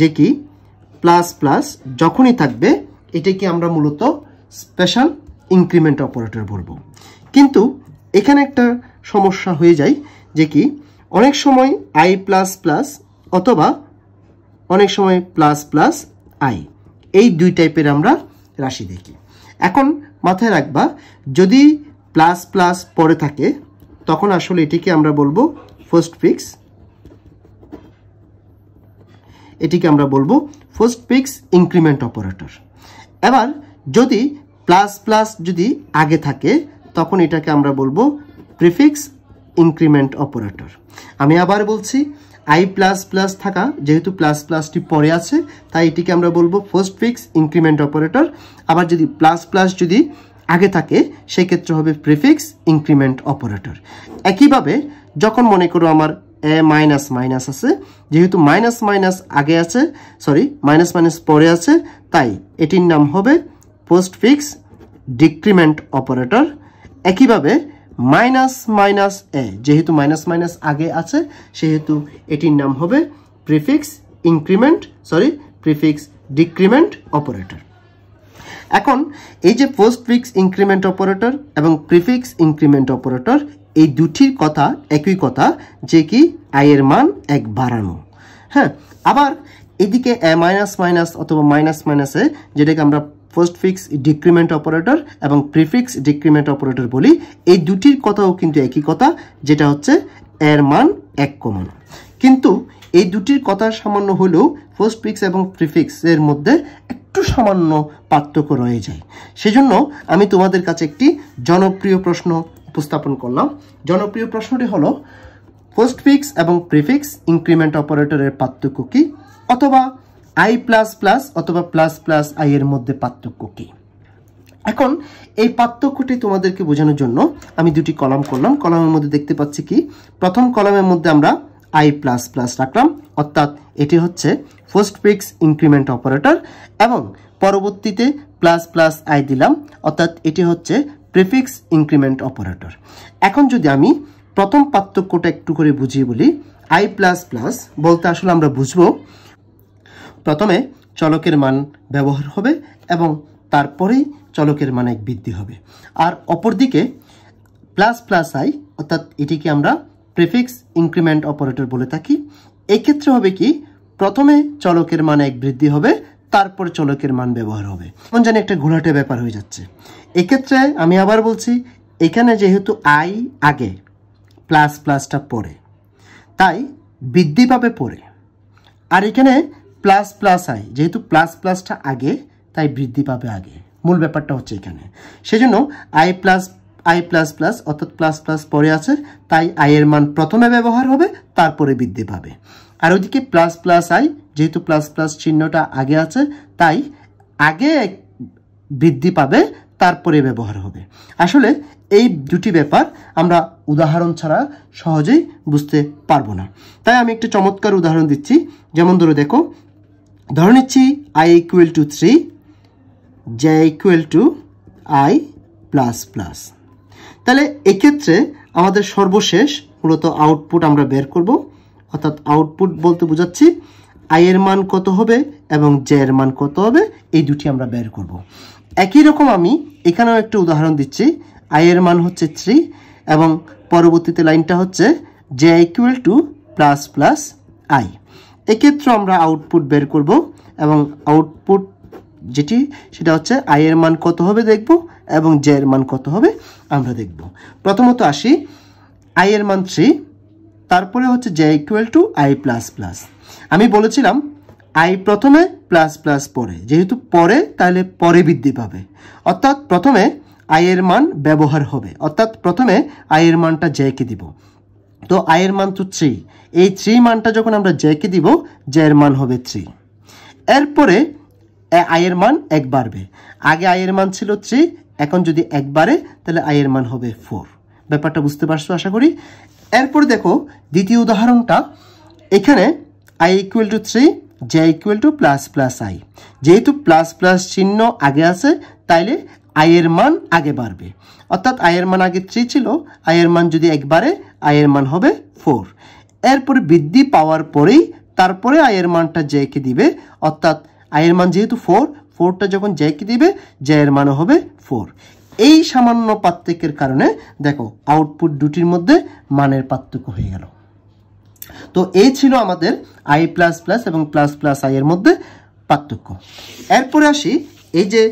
যে কি plus plus যখনই থাকবে এটাকে আমরা মূলত স্পেশাল ইনক্রিমেন্ট অপারেটর বলবো কিন্তু এখানে একটা সমস্যা হয়ে যায় যে কি অনেক সময় আই প্লাস প্লাস অথবা অনেক সময় প্লাস প্লাস আই এই দুই টাইপের আমরা রাশি দেখি এখন মাথায় রাখবা যদি প্লাস প্লাস পরে থাকে তখন আসলে এটিকে আমরা বলবো ফার্স্ট ফিক্স এটিকে আমরা বলবো ফার্স্ট পিক্স ইনক্রিমেন্ট অপারেটর এবার যদি প্লাস প্লাস যদি আগে থাকে তখন এটাকে আমরা বলবো প্রিফিক্স ইনক্রিমেন্ট অপারেটর আমি আবার বলছি আই প্লাস প্লাস থাকা যেহেতু প্লাস প্লাসটি পরে আছে তাই এটিকে আমরা বলবো ফার্স্ট পিক্স ইনক্রিমেন্ট অপারেটর আবার যদি প্লাস প্লাস যদি আগে থাকে সেক্ষেত্রে হবে প্রিফিক্স ইনক্রিমেন্ট অপারেটর একইভাবে যখন মনে করো আমার এ মাইনাস মাইনাস আছে যেহেতু মাইনাস মাইনাস আগে আছে সরি মাইনাস মাইনাস পরে আছে তাই এটির নাম হবে পোস্ট ফিক্স ডিক্রিমেন্ট অপারেটর একইভাবে মাইনাস মাইনাস এ যেহেতু মাইনাস মাইনাস আগে আছে সেহেতু এটির নাম হবে prefix increment sorry prefix decrement operator এখন এই যে পোস্ট ফিক্স ইনক্রিমেন্ট অপারেটর এবং প্রিফিক্স ইনক্রিমেন্ট অপারেটর এই দুটির কথা একই কথা যে কি আয়ের মান এক বাড়ানো হ্যাঁ আবার এদিকে এ মাইনাস মাইনাস অথবা মাইনাস মাইনাসে যেটাকে আমরা ফার্স্ট ফিক্স ডিক্রিমেন্ট অপারেটর এবং প্রিফিক্স ডিক্রিমেন্ট অপারেটর বলি এই দুটির কথাও কিন্তু একই কথা যেটা হচ্ছে এর মান এক কমানো কিন্তু এই দুটির কথা সামান্য হলেও ফার্স্ট ফিক্স এবং প্রিফিক্সের মধ্যে একটু সামান্য পার্থক্য রয়ে যায় সেজন্য আমি তোমাদের কাছে একটি জনপ্রিয় প্রশ্ন উপস্থাপন করলাম জনপ্রিয় প্রশ্নটি হলো পোস্টফিক্স এবং প্রিফিক্স ইনক্রিমেন্ট অপারেটরের পার্থক্য কী অথবা আই প্লাস প্লাস অথবা প্লাস প্লাস আই এর মধ্যে পার্থক্য কী এখন এই পার্থক্যটি তোমাদেরকে বোঝানোর জন্য আমি দুটি কলাম করলাম কলামের মধ্যে দেখতে পাচ্ছি কি প্রথম কলামের মধ্যে আমরা আই প্লাস প্লাস রাখলাম অর্থাৎ এটি হচ্ছে ফার্স্ট ফিক্স ইনক্রিমেন্ট অপারেটর এবং পরবর্তীতে প্লাস প্লাস আই দিলাম অর্থাৎ এটি হচ্ছে প্রেফিক্স ইনক্রিমেন্ট অপারেটর এখন যদি আমি প্রথম পার্থক্যটা একটু করে বুঝিয়ে বলি আই প্লাস প্লাস বলতে আসলে আমরা বুঝব প্রথমে চলকের মান ব্যবহার হবে এবং তারপরেই চলকের মান এক বৃদ্ধি হবে আর অপরদিকে প্লাস প্লাস আই অর্থাৎ এটিকে আমরা প্রেফিক্স ইনক্রিমেন্ট অপারেটর বলে থাকি এক্ষেত্রে হবে কি প্রথমে চলকের মান এক বৃদ্ধি হবে তারপর চলকের মান ব্যবহার হবে জানি একটা ঘোলাটে ব্যাপার হয়ে যাচ্ছে এক্ষেত্রে আমি আবার বলছি এখানে যেহেতু আই আগে প্লাস প্লাসটা পড়ে তাই বৃদ্ধি পাবে পড়ে আর এখানে প্লাস প্লাস আই যেহেতু প্লাস প্লাসটা আগে তাই বৃদ্ধি পাবে আগে মূল ব্যাপারটা হচ্ছে এখানে সেজন্য i plus i plus plus অর্থাৎ প্লাস প্লাস পরে আছে তাই আয়ের মান প্রথমে ব্যবহার হবে তারপরে বৃদ্ধি পাবে আর ওইদিকে প্লাস প্লাস আই যেহেতু প্লাস প্লাস চিহ্নটা আগে আছে তাই আগে বৃদ্ধি পাবে তারপরে ব্যবহার হবে আসলে এই দুটি ব্যাপার আমরা উদাহরণ ছাড়া সহজেই বুঝতে পারবো না তাই আমি একটি চমৎকার উদাহরণ দিচ্ছি যেমন ধরো দেখো ধরে নিচ্ছি i equal to three j equal to i plus plus তাহলে এক্ষেত্রে আমাদের সর্বশেষ মূলত আউটপুট আমরা বের করব অর্থাৎ আউটপুট বলতে বোঝাচ্ছি আয়ের মান কত হবে এবং এর মান কত হবে এই দুটি আমরা বের করব। একই রকম আমি এখানেও একটা উদাহরণ দিচ্ছি আয়ের মান হচ্ছে থ্রি এবং পরবর্তীতে লাইনটা হচ্ছে j equal to plus plus i এক্ষেত্রে আমরা আউটপুট বের করব এবং আউটপুট যেটি সেটা হচ্ছে আয়ের মান কত হবে দেখব এবং এর মান কত হবে আমরা দেখব প্রথমত আসি আয়ের মান থ্রি তারপরে হচ্ছে j equal to i plus plus আমি বলেছিলাম আই প্রথমে প্লাস প্লাস পরে যেহেতু পরে তাহলে পরে বৃদ্ধি পাবে অর্থাৎ প্রথমে আয়ের মান ব্যবহার হবে অর্থাৎ প্রথমে আয়ের মানটা জেকে দিব তো আয়ের মান তো থ্রি এই থ্রি মানটা যখন আমরা জেকে দিব জের মান হবে থ্রি এরপরে আয়ের মান এক বাড়বে আগে আয়ের মান ছিল থ্রি এখন যদি একবারে তাহলে আয়ের মান হবে ফোর ব্যাপারটা বুঝতে পারছো আশা করি এরপরে দেখো দ্বিতীয় উদাহরণটা এখানে i equal to three j equal to plus plus i যেহেতু প্লাস প্লাস চিহ্ন আগে আছে তাইলে আয়ের মান আগে বাড়বে অর্থাৎ আয়ের মান আগে থ্রি ছিল এর মান যদি একবারে আয়ের মান হবে ফোর এরপরে বৃদ্ধি পাওয়ার পরেই তারপরে আয়ের মানটা জেকে দিবে অর্থাৎ আয়ের মান যেহেতু ফোর ফোরটা যখন জেকে দিবে এর মানও হবে ফোর এই সামান্য পার্থক্যের কারণে দেখো আউটপুট দুটির মধ্যে মানের পার্থক্য হয়ে গেল তো এই ছিল আমাদের আই প্লাস প্লাস এবং প্লাস প্লাস আই এর মধ্যে পার্থক্য এরপরে আসি এই যে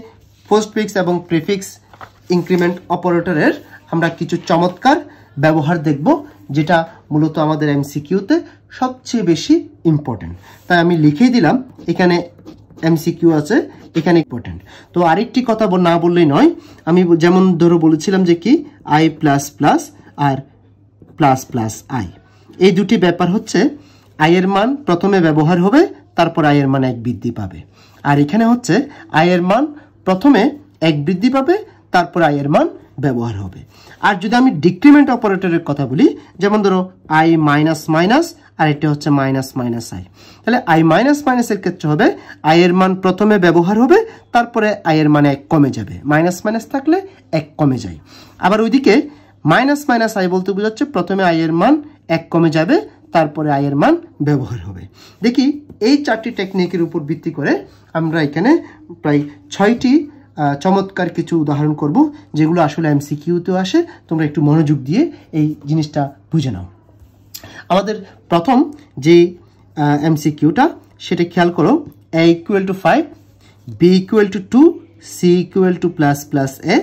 পোস্টফিক্স এবং প্রিফিক্স ইনক্রিমেন্ট অপারেটরের আমরা কিছু চমৎকার ব্যবহার দেখব যেটা মূলত আমাদের এমসিকিউতে সবচেয়ে বেশি ইম্পর্টেন্ট তাই আমি লিখেই দিলাম এখানে এমসিকিউ আছে এখানে ইম্পর্টেন্ট তো আরেকটি কথা না বললেই নয় আমি যেমন ধরো বলেছিলাম যে কি আই প্লাস প্লাস আর প্লাস প্লাস আই এই দুটি ব্যাপার হচ্ছে আয়ের মান প্রথমে ব্যবহার হবে তারপর আয়ের মান এক বৃদ্ধি পাবে আর এখানে হচ্ছে আয়ের মান প্রথমে এক বৃদ্ধি পাবে তারপর আয়ের মান ব্যবহার হবে আর যদি আমি ডিক্রিমেন্ট অপারেটরের কথা বলি যেমন ধরো আই মাইনাস মাইনাস আর এটা হচ্ছে মাইনাস মাইনাস আই তাহলে আই মাইনাস মাইনাসের ক্ষেত্রে হবে আয়ের মান প্রথমে ব্যবহার হবে তারপরে আয়ের মান এক কমে যাবে মাইনাস মাইনাস থাকলে এক কমে যায় আবার ওইদিকে মাইনাস মাইনাস আই বলতে বোঝাচ্ছে প্রথমে আয়ের মান এক কমে যাবে তারপরে আয়ের মান ব্যবহার হবে দেখি এই চারটি টেকনিকের উপর ভিত্তি করে আমরা এখানে প্রায় ছয়টি চমৎকার কিছু উদাহরণ করব যেগুলো আসলে এম সিকিউতেও আসে তোমরা একটু মনোযোগ দিয়ে এই জিনিসটা বুঝে নাও আমাদের প্রথম যে এম সিকিউটা সেটা খেয়াল করো a equal to five b equal to two c equal to plus plus a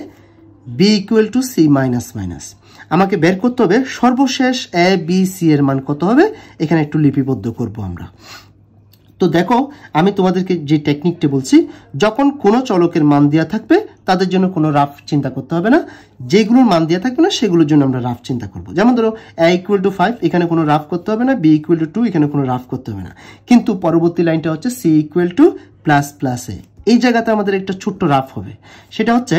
b equal to c minus minus আমাকে বের করতে হবে সর্বশেষ এ বি সি এর মান কত হবে এখানে একটু লিপিবদ্ধ করব আমরা তো দেখো আমি তোমাদেরকে যে টেকনিকটি বলছি যখন কোনো চলকের মান দেওয়া থাকবে তাদের জন্য কোনো রাফ চিন্তা করতে হবে না যেগুলোর মান দেওয়া থাকবে না সেগুলোর জন্য আমরা রাফ চিন্তা করব যেমন ধরো এ ইকুয়াল টু ফাইভ এখানে কোনো রাফ করতে হবে না বি ইকুয়াল টু টু এখানে কোনো রাফ করতে হবে না কিন্তু পরবর্তী লাইনটা হচ্ছে c equal to plus plus a এই জায়গাতে আমাদের একটা ছোট্ট রাফ হবে সেটা হচ্ছে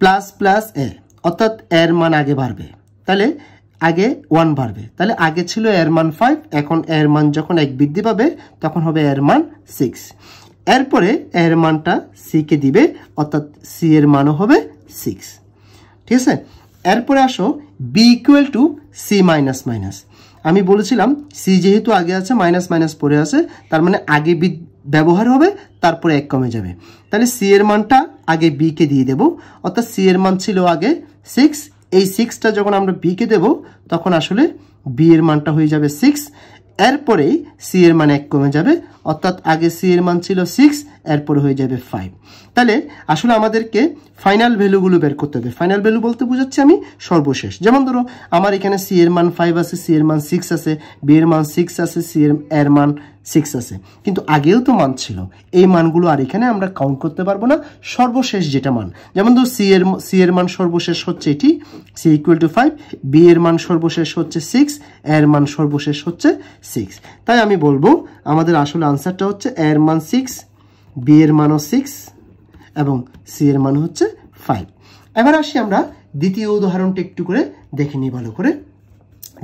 প্লাস প্লাস এ অর্থাৎ এর মান আগে বাড়বে তাহলে আগে ওয়ান বাড়বে তাহলে আগে ছিল এর মান ফাইভ এখন এর মান যখন এক বৃদ্ধি পাবে তখন হবে এর মান সিক্স এরপরে এর মানটা সিকে দিবে অর্থাৎ সি এর মানও হবে সিক্স ঠিক আছে এরপরে আসো b equal to c minus minus আমি বলেছিলাম সি যেহেতু আগে আছে মাইনাস মাইনাস পরে আছে তার মানে আগে বি ব্যবহার হবে তারপরে এক কমে যাবে তাহলে সি এর মানটা আগে বিকে দিয়ে দেব অর্থাৎ সি এর মান ছিল আগে সিক্স এই সিক্সটা যখন আমরা বিকে দেব তখন আসলে বি এর মানটা হয়ে যাবে সিক্স এরপরেই সি এর মান এক কমে যাবে অর্থাৎ আগে সি এর মান ছিল সিক্স এরপরে হয়ে যাবে ফাইভ তাহলে আসলে আমাদেরকে ফাইনাল ভ্যালুগুলো বের করতে হবে ফাইনাল ভ্যালু বলতে বুঝাচ্ছি আমি সর্বশেষ যেমন ধরো আমার এখানে সি এর মান ফাইভ আছে সি এর মান সিক্স আছে বি এর মান সিক্স আছে সি এর এর মান সিক্স আছে কিন্তু আগেও তো মান ছিল এই মানগুলো আর এখানে আমরা কাউন্ট করতে পারবো না সর্বশেষ যেটা মান যেমন ধরো সি এর সি এর মান সর্বশেষ হচ্ছে এটি c equal to five b এর মান সর্বশেষ হচ্ছে সিক্স এর মান সর্বশেষ হচ্ছে সিক্স তাই আমি বলবো আমাদের আসলে আনসারটা হচ্ছে এর মান সিক্স বি এর মানও সিক্স এবং সি এর মান হচ্ছে ফাইভ এবার আসি আমরা দ্বিতীয় উদাহরণটা একটু করে দেখে নিই ভালো করে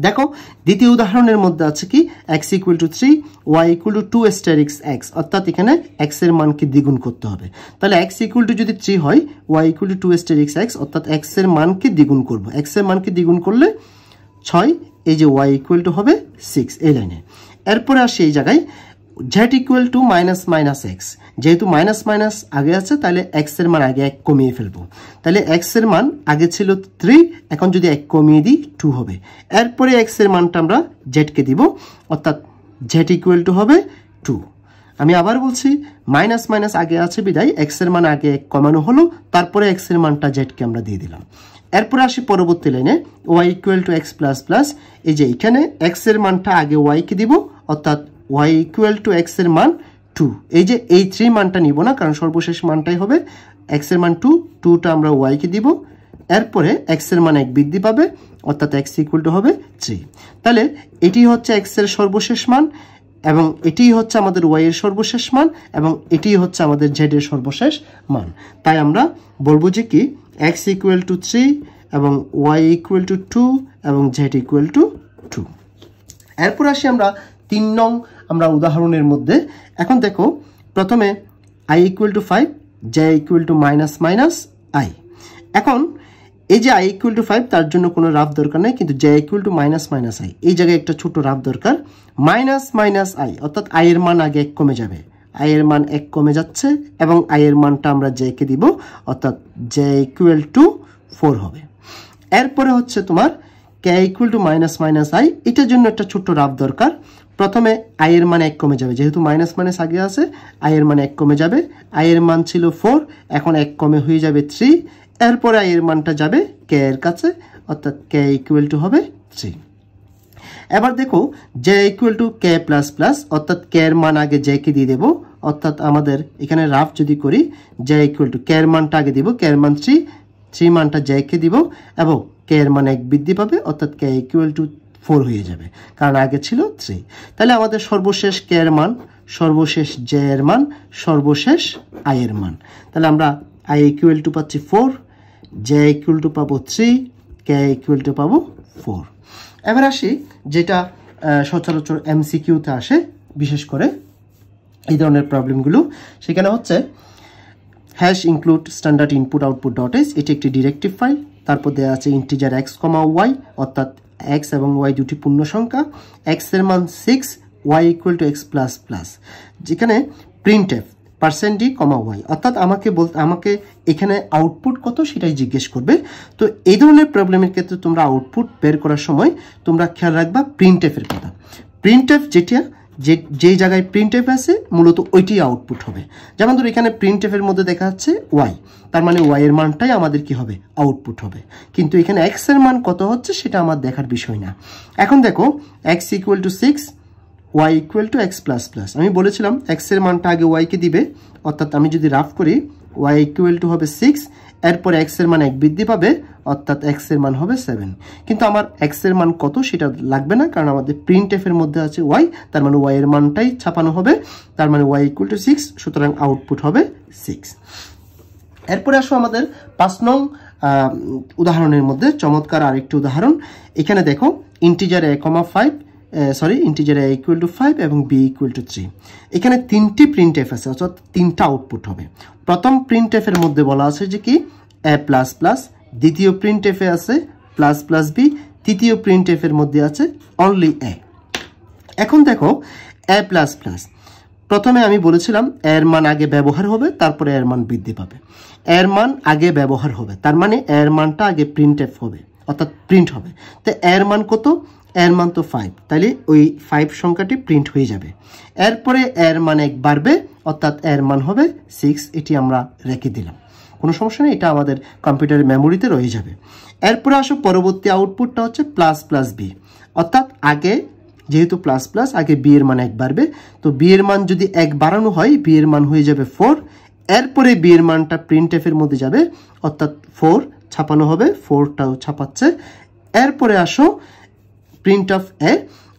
দেখো দ্বিতীয় উদাহরণের মধ্যে আছে কি x equal to three y equal to two asterisk x অর্থাৎ এখানে এক্স এর মানকে দ্বিগুণ করতে হবে তাহলে এক্স ইকুয়াল টু যদি থ্রি হয় y equal to two asterisk x অর্থাৎ এক্স এর মানকে দ্বিগুণ করবো এক্স এর মানকে দ্বিগুণ করলে ছয় এই যে ওয়াই ইকুয়াল টু হবে সিক্স এই লাইনে এরপরে আসি এই জায়গায় z equal to minus minus x যেহেতু মাইনাস মাইনাস আগে আছে তাহলে এক্স এর মান আগে এক কমিয়ে ফেলবো তাহলে এক্স এর মান আগে ছিল থ্রি এখন যদি এক কমিয়ে দিই টু হবে এরপরে এক্স এর মানটা আমরা জেডকে দিব অর্থাৎ জেড ইকুয়াল টু হবে টু আমি আবার বলছি মাইনাস মাইনাস আগে আছে বিদায় এক্স এর মান আগে এক কমানো হলো তারপরে এক্স এর মানটা জেডকে আমরা দিয়ে দিলাম এরপর আসি পরবর্তী লাইনে y equal to x plus plus এই যে এখানে এক্স এর মানটা আগে ওয়াইকে দিব অর্থাৎ ওয়াই ইকুয়াল টু এক্স এর মান টু এই যে এই থ্রি মানটা নিব না কারণ সর্বশেষ মানটাই হবে এক্সের মান টু টুটা আমরা ওয়াইকে দিব এরপরে এক্সের মান এক বৃদ্ধি পাবে অর্থাৎ এক্স ইকুয়াল টু হবে থ্রি তাহলে এটি হচ্ছে এক্সের সর্বশেষ মান এবং এটি হচ্ছে আমাদের ওয়াই এর সর্বশেষ মান এবং এটি হচ্ছে আমাদের জেড এর সর্বশেষ মান তাই আমরা বলবো যে কি এক্স ইকুয়াল টু থ্রি এবং ওয়াই ইকুয়াল টু টু এবং জেড ইকুয়াল টু টু এরপর আসি আমরা তিন নং আমরা উদাহরণের মধ্যে এখন দেখো প্রথমে i equal to five j equal to minus minus i এখন এই যে আই ইকুয়াল টু ফাইভ তার জন্য কোনো রাফ দরকার নেই কিন্তু j equal to minus minus i এই জায়গায় একটা ছোট রাফ দরকার মাইনাস মাইনাস আই অর্থাৎ আয়ের মান আগে এক কমে যাবে আয়ের মান এক কমে যাচ্ছে এবং আয়ের মানটা আমরা জেকে দিব অর্থাৎ জে ইকুয়াল টু ফোর হবে এরপরে হচ্ছে তোমার k equal to minus minus i এটার জন্য একটা ছোট্ট রাফ দরকার প্রথমে আয়ের মান এক কমে যাবে যেহেতু মাইনাস মাইনাস আগে আছে আয়ের মান এক কমে যাবে আয়ের মান ছিল ফোর এখন এক কমে হয়ে যাবে থ্রি এরপরে আয়ের মানটা যাবে কে এর কাছে অর্থাৎ কে ইকুয়াল টু হবে থ্রি এবার দেখো j equal to k plus plus অর্থাৎ কে এর মান আগে জে কে দিয়ে দেবো অর্থাৎ আমাদের এখানে রাফ যদি করি জে ইকুয়াল টু কে এর মানটা আগে দিব কে এর মান থ্রি থ্রি মানটা জে কে দিব এবং কে এর মান এক বৃদ্ধি পাবে অর্থাৎ কে ইকুয়াল টু ফোর হয়ে যাবে কারণ আগে ছিল থ্রি তাহলে আমাদের সর্বশেষ কে এর মান সর্বশেষ জে এর মান সর্বশেষ আয়ের মান তাহলে আমরা আই ইকুয়াল টু পাচ্ছি ফোর জে ইকুয়াল টু পাবো থ্রি কে ইকুয়াল টু পাবো ফোর এবার আসি যেটা সচরাচর এমসিকিউতে আসে বিশেষ করে এই ধরনের প্রবলেমগুলো সেখানে হচ্ছে hash include standard input output dot S এটি একটি ডিরেক্টিভ ফাইল তারপর দেওয়া আছে ইন্টিজার এক্স কমা ওয়াই অর্থাৎ এক্স এবং ওয়াই দুটি পূর্ণ সংখ্যা এক্সের মান six y equal to x plus plus যেখানে print f percent d comma y অর্থাৎ আমাকে বল আমাকে এখানে আউটপুট কত সেটাই জিজ্ঞেস করবে তো এই ধরনের প্রবলেমের ক্ষেত্রে তোমরা আউটপুট বের করার সময় তোমরা খেয়াল রাখবা প্রিন্ট এফের কথা প্রিন্ট এফ যেটা যে যেই জায়গায় প্রিন্ট এফ আছে মূলত ওইটি আউটপুট হবে যেমন ধরো এখানে প্রিন্ট এফের মধ্যে দেখা যাচ্ছে ওয়াই তার মানে ওয়াইয়ের মানটাই আমাদের কি হবে আউটপুট হবে কিন্তু এখানে এক্সের মান কত হচ্ছে সেটা আমার দেখার বিষয় না এখন দেখো x equal to six y equal to x plus plus আমি বলেছিলাম এক্সের মানটা আগে ওয়াইকে দিবে অর্থাৎ আমি যদি রাফ করি ওয়াই ইকুয়াল টু হবে সিক্স এরপরে এক্স এর মান এক বৃদ্ধি পাবে অর্থাৎ এক্স এর মান হবে সেভেন কিন্তু আমার এক্স এর মান কত সেটা লাগবে না কারণ আমাদের প্রিন্ট এফ এর মধ্যে আছে ওয়াই তার মানে ওয়াই এর মানটাই ছাপানো হবে তার মানে ওয়াই ইকুয়াল টু সিক্স সুতরাং আউটপুট হবে সিক্স এরপরে আসো আমাদের পাঁচ নং উদাহরণের মধ্যে চমৎকার আরেকটি উদাহরণ এখানে দেখো integer a comma five sorry integer a equal to five এবং বি ইকুয়াল টু থ্রি এখানে তিনটি প্রিন্ট এফ আছে অর্থাৎ তিনটা আউটপুট হবে প্রথম প্রিন্ট এফের মধ্যে বলা আছে যে কি এ প্লাস প্লাস দ্বিতীয় প্রিন্ট এফে আছে প্লাস প্লাস বি তৃতীয় প্রিন্ট এফের মধ্যে আছে অনলি এ এখন দেখো এ প্লাস প্লাস প্রথমে আমি বলেছিলাম এর মান আগে ব্যবহার হবে তারপরে এর মান বৃদ্ধি পাবে এর মান আগে ব্যবহার হবে তার মানে এর মানটা আগে প্রিন্ট এফ হবে অর্থাৎ প্রিন্ট হবে তো এর মান কত এর মান তো ফাইভ তাহলে ওই ফাইভ সংখ্যাটি প্রিন্ট হয়ে যাবে এরপরে এর মান এক বাড়বে অর্থাৎ এর মান হবে সিক্স এটি আমরা রেখে দিলাম কোনো সমস্যা নেই এটা আমাদের কম্পিউটারের মেমোরিতে রয়ে যাবে এরপরে আসো পরবর্তী আউটপুটটা হচ্ছে প্লাস প্লাস বি অর্থাৎ আগে যেহেতু প্লাস প্লাস আগে বি এর মান এক বাড়বে তো বি এর মান যদি এক বাড়ানো হয় বি এর মান হয়ে যাবে ফোর এরপরে বি এর মানটা প্রিন্ট এফের মধ্যে যাবে অর্থাৎ ফোর ছাপানো হবে ফোরটাও ছাপাচ্ছে এরপরে আসো প্রিন্ট অফ এ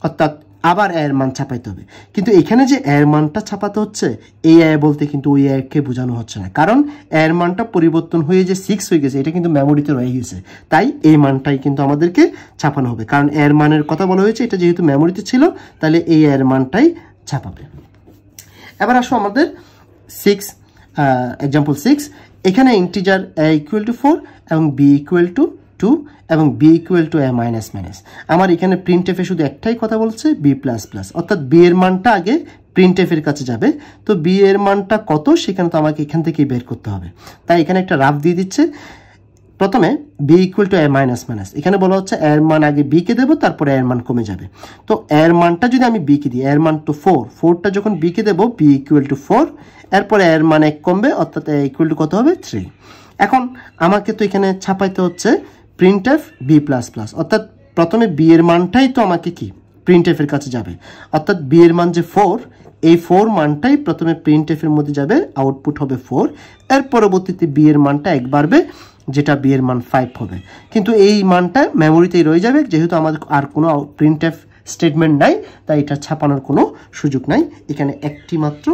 অর্থাৎ আবার এর মান ছাপাইতে হবে কিন্তু এখানে যে এর মানটা ছাপাতে হচ্ছে এই এ বলতে কিন্তু ওই একে বোঝানো হচ্ছে না কারণ এর মানটা পরিবর্তন হয়ে যে সিক্স হয়ে গেছে এটা কিন্তু মেমোরিতে রয়ে গেছে তাই এই মানটাই কিন্তু আমাদেরকে ছাপানো হবে কারণ এর মানের কথা বলা হয়েছে এটা যেহেতু মেমোরিতে ছিল তাহলে এই এর মানটাই ছাপাবে এবার আসো আমাদের সিক্স এক্সাম্পল সিক্স এখানে integer a equal to four এবং বি ইকুয়াল টু টু এবং b equal to a minus minus আমার এখানে প্রিন্ট এফে শুধু একটাই কথা বলছে বি প্লাস প্লাস অর্থাৎ বি এর মানটা আগে প্রিন্ট এফের কাছে যাবে তো বি এর মানটা কত সেখানে তো আমাকে এখান থেকেই বের করতে হবে তাই এখানে একটা রাফ দিয়ে দিচ্ছে প্রথমে b equal to a minus minus এখানে বলা হচ্ছে এর মান আগে বিকে দেবো তারপরে এর মান কমে যাবে তো এর মানটা যদি আমি বিকে দিই এর মান তো ফোর ফোরটা যখন বিকে দেবো বি ইকুয়াল টু ফোর এরপরে এর মান এক কমবে অর্থাৎ এ ইকুয়াল টু কত হবে থ্রি এখন আমাকে তো এখানে ছাপাইতে হচ্ছে print f b plus plus অর্থাৎ প্রথমে বি এর মানটাই তো আমাকে কি প্রিন্ট এফের কাছে যাবে অর্থাৎ বি এর মান যে ফোর এই ফোর মানটাই প্রথমে প্রিন্ট এফের মধ্যে যাবে আউটপুট হবে ফোর এর পরবর্তীতে বি এর মানটা এক বাড়বে যেটা বি এর মান ফাইভ হবে কিন্তু এই মানটা মেমোরিতেই রয়ে যাবে যেহেতু আমাদের আর কোনো প্রিন্ট এফ স্টেটমেন্ট নাই তাই এটা ছাপানোর কোনো সুযোগ নাই এখানে একটি মাত্র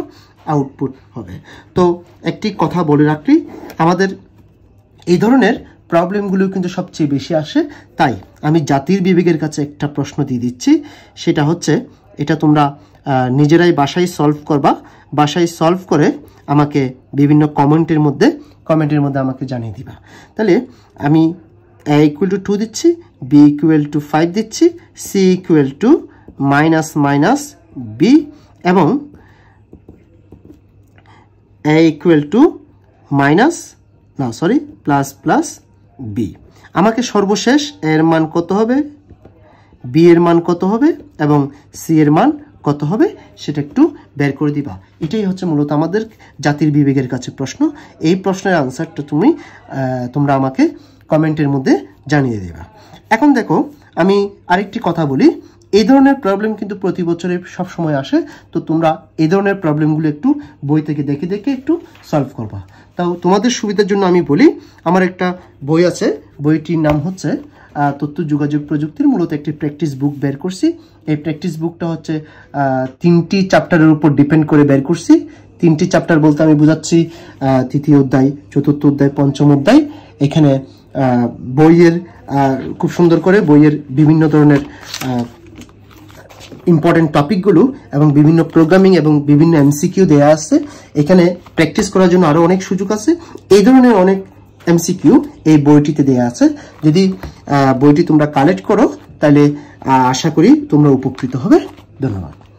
আউটপুট হবে তো একটি কথা বলে রাখলি আমাদের এই ধরনের প্রবলেমগুলো কিন্তু সবচেয়ে বেশি আসে তাই আমি জাতির বিবেকের কাছে একটা প্রশ্ন দিয়ে দিচ্ছি সেটা হচ্ছে এটা তোমরা নিজেরাই বাসায় সলভ করবা বাসায় সলভ করে আমাকে বিভিন্ন কমেন্টের মধ্যে কমেন্টের মধ্যে আমাকে জানিয়ে দিবা তাহলে আমি এ ইকুয়াল টু টু দিচ্ছি বি ইকুয়াল টু ফাইভ দিচ্ছি c equal to minus minus b এবং এ ইকুয়াল টু মাইনাস না সরি প্লাস প্লাস বি আমাকে সর্বশেষ এর মান কত হবে বি এর মান কত হবে এবং সি এর মান কত হবে সেটা একটু বের করে দিবা এটাই হচ্ছে মূলত আমাদের জাতির বিবেকের কাছে প্রশ্ন এই প্রশ্নের আনসারটা তুমি তোমরা আমাকে কমেন্টের মধ্যে জানিয়ে দেবা এখন দেখো আমি আরেকটি কথা বলি এই ধরনের প্রবলেম কিন্তু প্রতি বছরে সবসময় আসে তো তোমরা এই ধরনের প্রবলেমগুলো একটু বই থেকে দেখে দেখে একটু সলভ করবা তাও তোমাদের সুবিধার জন্য আমি বলি আমার একটা বই আছে বইটির নাম হচ্ছে তথ্য যোগাযোগ প্রযুক্তির মূলত একটি প্র্যাকটিস বুক বের করছি এই প্র্যাকটিস বুকটা হচ্ছে তিনটি চ্যাপ্টারের উপর ডিপেন্ড করে বের করছি তিনটি চ্যাপ্টার বলতে আমি বোঝাচ্ছি তৃতীয় অধ্যায় চতুর্থ অধ্যায় পঞ্চম অধ্যায় এখানে বইয়ের খুব সুন্দর করে বইয়ের বিভিন্ন ধরনের ইম্পর্টেন্ট টপিকগুলো এবং বিভিন্ন প্রোগ্রামিং এবং বিভিন্ন এমসিকিউ দেওয়া আছে এখানে প্র্যাকটিস করার জন্য আরও অনেক সুযোগ আছে এই ধরনের অনেক এমসিকিউ এই বইটিতে দেওয়া আছে যদি বইটি তোমরা কালেক্ট করো তাহলে আশা করি তোমরা উপকৃত হবে ধন্যবাদ